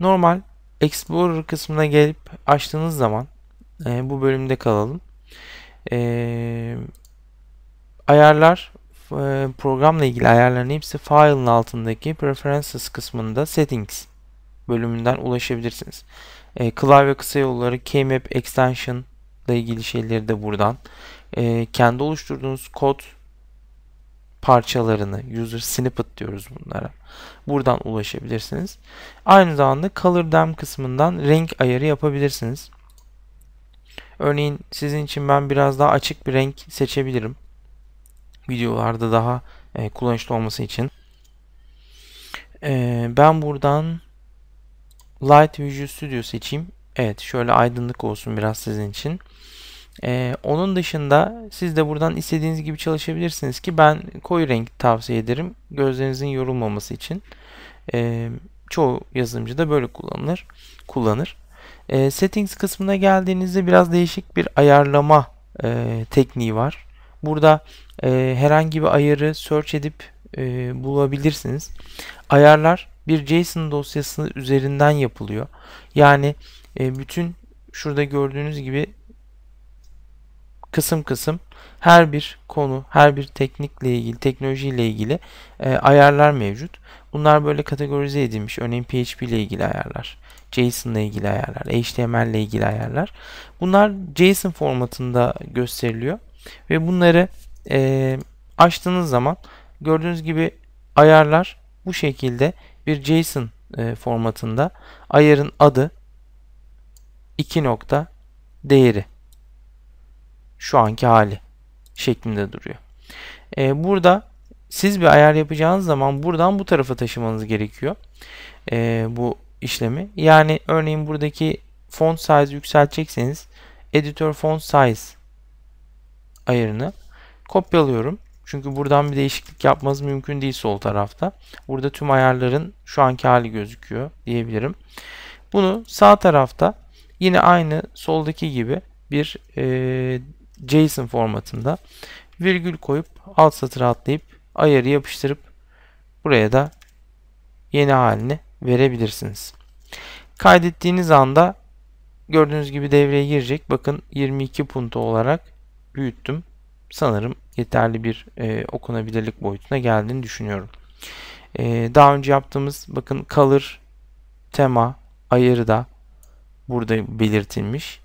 Normal Explorer kısmına gelip açtığınız zaman e, bu bölümde kalalım. E, ayarlar e, programla ilgili ayarların hepsi file'ın altındaki preferences kısmında settings bölümünden ulaşabilirsiniz. E, klavye kısa yolları, Kmap extension ile ilgili şeyleri de buradan. E, kendi oluşturduğunuz kod parçalarını user snippet diyoruz bunlara. Buradan ulaşabilirsiniz. Aynı zamanda color dem kısmından renk ayarı yapabilirsiniz. Örneğin sizin için ben biraz daha açık bir renk seçebilirim. Videolarda daha e, kullanışlı olması için. E, ben buradan Light Visual Studio seçeyim. Evet şöyle aydınlık olsun biraz sizin için. Ee, onun dışında siz de buradan istediğiniz gibi çalışabilirsiniz ki ben koyu renk tavsiye ederim. Gözlerinizin yorulmaması için. Ee, çoğu yazılımcı da böyle kullanılır, kullanır. E, settings kısmına geldiğinizde biraz değişik bir ayarlama e, tekniği var. Burada e, herhangi bir ayarı search edip e, bulabilirsiniz. Ayarlar bir JSON dosyası üzerinden yapılıyor. Yani e, bütün şurada gördüğünüz gibi kısım kısım her bir konu, her bir teknikle ilgili, teknolojiyle ilgili e, ayarlar mevcut. Bunlar böyle kategorize edilmiş. Örneğin PHP ile ilgili ayarlar, JSON ile ilgili ayarlar, HTML ile ilgili ayarlar. Bunlar JSON formatında gösteriliyor ve bunları e, açtığınız zaman gördüğünüz gibi ayarlar bu şekilde bir JSON e, formatında ayarın adı 2 nokta değeri şu anki hali şeklinde duruyor. E, burada siz bir ayar yapacağınız zaman buradan bu tarafa taşımanız gerekiyor. E, bu işlemi. Yani örneğin buradaki font size yükseltecekseniz editor font size ayarını kopyalıyorum. Çünkü buradan bir değişiklik yapmanız mümkün değil sol tarafta. Burada tüm ayarların şu anki hali gözüküyor diyebilirim. Bunu sağ tarafta yine aynı soldaki gibi bir e, JSON formatında virgül koyup alt satır atlayıp ayarı yapıştırıp buraya da yeni halini verebilirsiniz. Kaydettiğiniz anda gördüğünüz gibi devreye girecek. Bakın 22 punto olarak büyüttüm. Sanırım yeterli bir e, okunabilirlik boyutuna geldiğini düşünüyorum. E, daha önce yaptığımız bakın color, tema ayarı da burada belirtilmiş.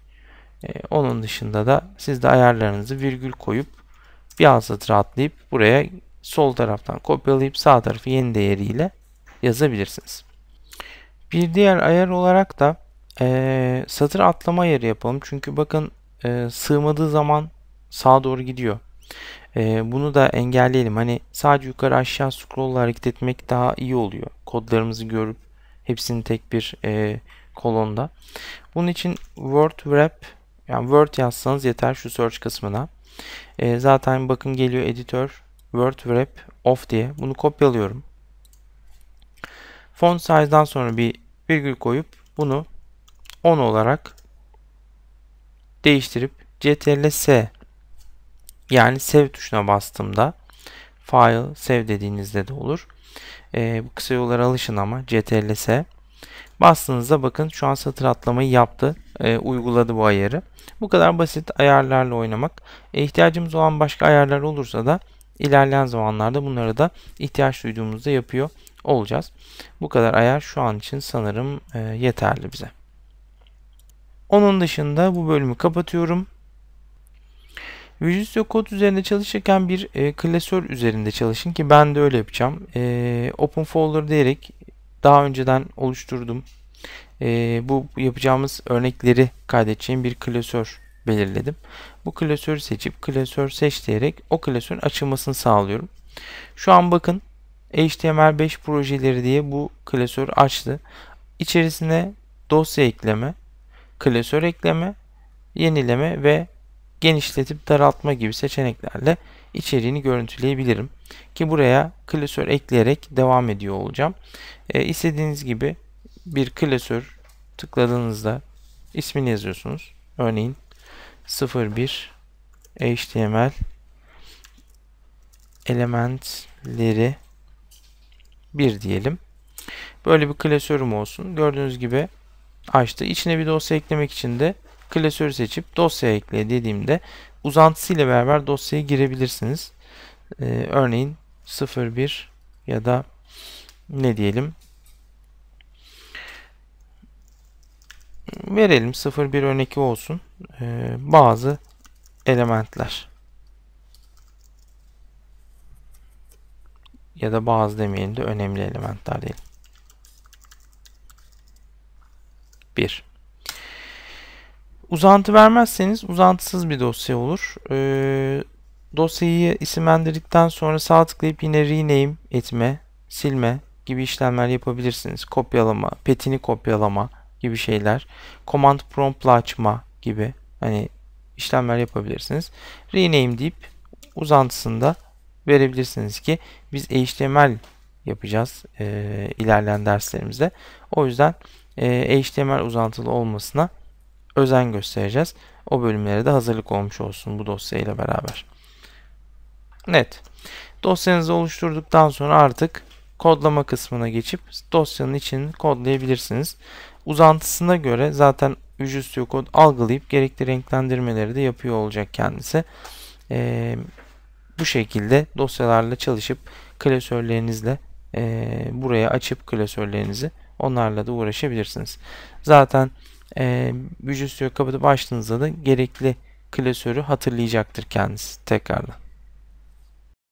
Ee, onun dışında da siz de ayarlarınızı virgül koyup biraz alt satır atlayıp buraya sol taraftan kopyalayıp sağ tarafı yeni değeriyle yazabilirsiniz. Bir diğer ayar olarak da e, satır atlama ayarı yapalım. Çünkü bakın e, sığmadığı zaman sağa doğru gidiyor. E, bunu da engelleyelim. Hani sadece yukarı aşağı scroll'la hareket etmek daha iyi oluyor. Kodlarımızı görüp hepsini tek bir e, kolonda. Bunun için word wrap yani Word yazsanız yeter şu search kısmına. E, zaten bakın geliyor editör Word Wrap Off diye. Bunu kopyalıyorum. Font size'dan sonra bir virgül koyup bunu 10 olarak değiştirip Ctrl S yani save tuşuna bastığımda file save dediğinizde de olur. E, bu kısa yollara alışın ama Ctrl S bastığınızda bakın şu an satır atlamayı yaptı e, uyguladı bu ayarı. Bu kadar basit ayarlarla oynamak. E, ihtiyacımız olan başka ayarlar olursa da ilerleyen zamanlarda bunları da ihtiyaç duyduğumuzda yapıyor olacağız. Bu kadar ayar şu an için sanırım e, yeterli bize. Onun dışında bu bölümü kapatıyorum. Visual Studio Code üzerinde çalışırken bir e, klasör üzerinde çalışın ki ben de öyle yapacağım. E, open folder diyerek daha önceden oluşturdum e, bu yapacağımız örnekleri kaydedeceğim bir klasör belirledim. Bu klasörü seçip klasör seç diyerek o klasörün açılmasını sağlıyorum. Şu an bakın HTML5 projeleri diye bu klasör açtı. İçerisine dosya ekleme, klasör ekleme, yenileme ve genişletip daraltma gibi seçeneklerle içeriğini görüntüleyebilirim. Ki buraya klasör ekleyerek devam ediyor olacağım. E, istediğiniz gibi bir klasör tıkladığınızda ismini yazıyorsunuz. Örneğin 01 HTML elementleri 1 diyelim. Böyle bir klasörüm olsun. Gördüğünüz gibi açtı. İçine bir dosya eklemek için de klasörü seçip dosya ekle dediğimde uzantısıyla beraber dosyaya girebilirsiniz. Ee, örneğin 01 ya da ne diyelim verelim 0 1 örnek olsun ee, bazı elementler ya da bazı demeyelim de önemli elementler değil 1 Uzantı vermezseniz uzantısız bir dosya olur. Ee, dosyayı isimlendirdikten sonra sağ tıklayıp yine rename etme, silme gibi işlemler yapabilirsiniz. Kopyalama, petini kopyalama, gibi şeyler. Command prompt'la açma gibi hani işlemler yapabilirsiniz. Rename deyip uzantısında verebilirsiniz ki biz HTML yapacağız e, ilerleyen derslerimizde. O yüzden e, HTML uzantılı olmasına özen göstereceğiz. O bölümlere de hazırlık olmuş olsun bu dosyayla beraber. Evet. Dosyanızı oluşturduktan sonra artık kodlama kısmına geçip dosyanın içini kodlayabilirsiniz. Uzantısına göre zaten Visual Code algılayıp gerekli renklendirmeleri de yapıyor olacak kendisi. E, bu şekilde dosyalarla çalışıp klasörlerinizle e, buraya açıp klasörlerinizi onlarla da uğraşabilirsiniz. Zaten e, ee, Visual Studio kapatıp açtığınızda da gerekli klasörü hatırlayacaktır kendisi tekrardan.